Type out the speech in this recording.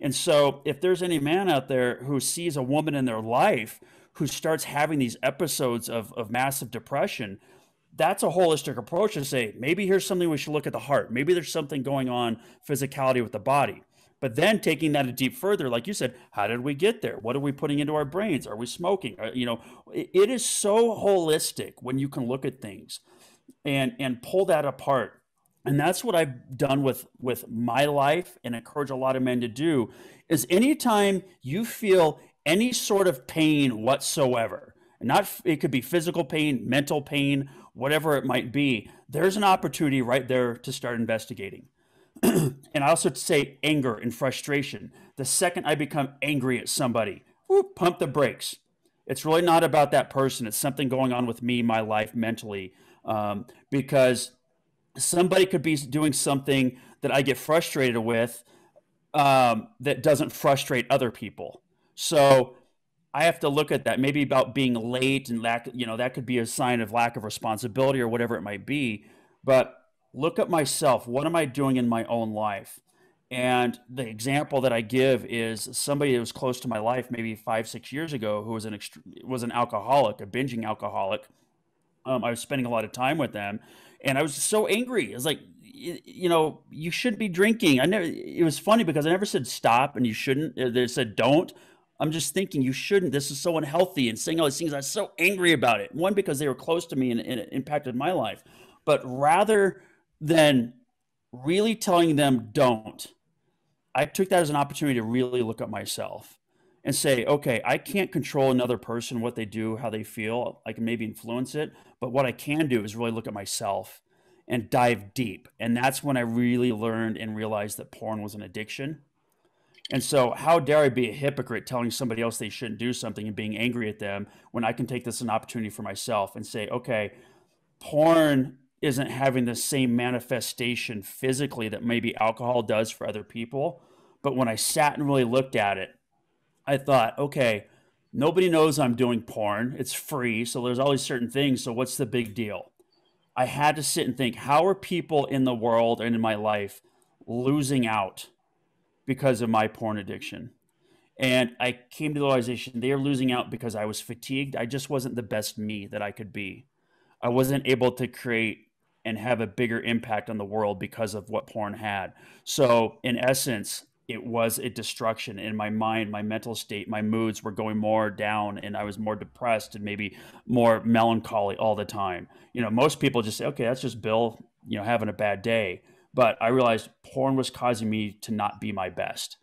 And so, if there's any man out there who sees a woman in their life who starts having these episodes of, of massive depression, that's a holistic approach to say maybe here's something we should look at the heart. Maybe there's something going on physicality with the body. But then taking that a deep further, like you said, how did we get there? What are we putting into our brains? Are we smoking? Are, uh, you know, it, it is so holistic when you can look at things and and pull that apart and that's what i've done with with my life and encourage a lot of men to do is anytime you feel any sort of pain whatsoever not it could be physical pain mental pain whatever it might be there's an opportunity right there to start investigating and i also say anger and frustration the second i become angry at somebody whoop, pump the brakes it's really not about that person it's something going on with me my life mentally um, because somebody could be doing something that I get frustrated with um, that doesn't frustrate other people. So I have to look at that. Maybe about being late and lack, you know, that could be a sign of lack of responsibility or whatever it might be. But look at myself. What am I doing in my own life? And the example that I give is somebody that was close to my life, maybe five, six years ago, who was an ext- was an alcoholic, a binging alcoholic, um, I was spending a lot of time with them, and I was so angry. I was like, you know, you shouldn't be drinking. I never. It was funny because I never said stop, and you shouldn't. Uh, they said don't. I'm just thinking you shouldn't. This is so unhealthy, and saying all these things. I was so angry about it. One because they were close to me and, and it impacted my life, but rather than really telling them don't, I took that as an opportunity to really look at myself and say, okay, I can't control another person, what they do, how they feel. I can maybe influence it. But what I can do is really look at myself and dive deep. And that's when I really learned and realized that porn was an addiction. And so, how dare I be a hypocrite telling somebody else they shouldn't do something and being angry at them when I can take this as an opportunity for myself and say, okay, porn isn't having the same manifestation physically that maybe alcohol does for other people. But when I sat and really looked at it, I thought, okay, nobody knows I'm doing porn. It's free. So there's always certain things. So what's the big deal? I had to sit and think, how are people in the world and in my life losing out because of my porn addiction? And I came to the realization they are losing out because I was fatigued. I just wasn't the best me that I could be. I wasn't able to create and have a bigger impact on the world because of what porn had. So, in essence, it was a destruction in my mind my mental state my moods were going more down and i was more depressed and maybe more melancholy all the time you know most people just say okay that's just bill you know having a bad day but i realized porn was causing me to not be my best